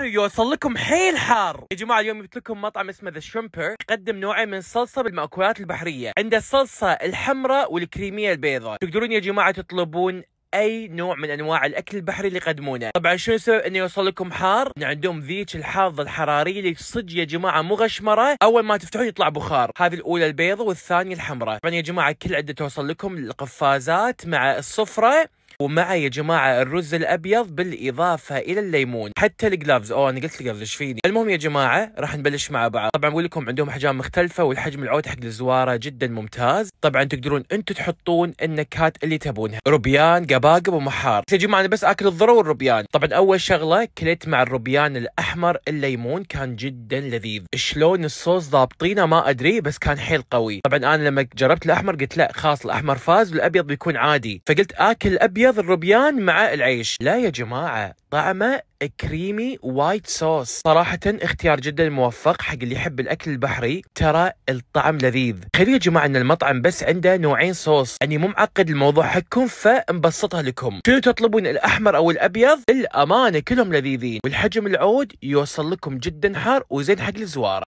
البحر يوصل لكم حيل حار يا جماعه اليوم جبت لكم مطعم اسمه ذا شرمبر يقدم نوعين من الصلصه بالمأكولات البحريه عنده الصلصه الحمراء والكريميه البيضاء تقدرون يا جماعه تطلبون اي نوع من انواع الاكل البحري اللي يقدمونه طبعا شو يسوي انه يوصل لكم حار ان عندهم ذيك الحاض الحراري اللي صدق يا جماعه مو غشمره اول ما تفتحون يطلع بخار هذه الاولى البيضه والثانيه الحمراء طبعا يا جماعه كل عده توصل لكم القفازات مع الصفره ومع يا جماعه الرز الابيض بالاضافه الى الليمون حتى الجلافز اوه انا قلت الجلافز ايش فيني المهم يا جماعه راح نبلش مع بعض طبعا بقول لكم عندهم احجام مختلفه والحجم العود حق الزواره جدا ممتاز طبعا تقدرون انتم تحطون النكهات اللي تبونها روبيان قباقب ومحار يا جماعه انا بس اكل الذره والروبيان طبعا اول شغله كليت مع الروبيان الاحمر الليمون كان جدا لذيذ شلون الصوص ضابطينه ما ادري بس كان حيل قوي طبعا انا لما جربت الاحمر قلت لا خلاص الاحمر فاز والابيض بيكون عادي فقلت اكل الابيض بيض الروبيان مع العيش لا يا جماعة طعمه كريمي وايت صوص صراحة اختيار جدا موفق حق اللي يحب الأكل البحري ترى الطعم لذيذ خلي يا جماعة أن المطعم بس عنده نوعين صوص أني يعني مو معقد الموضوع حقكم فنبسطها لكم شنو تطلبون الأحمر أو الأبيض الأمانة كلهم لذيذين والحجم العود يوصل لكم جدا حار وزين حق الزوار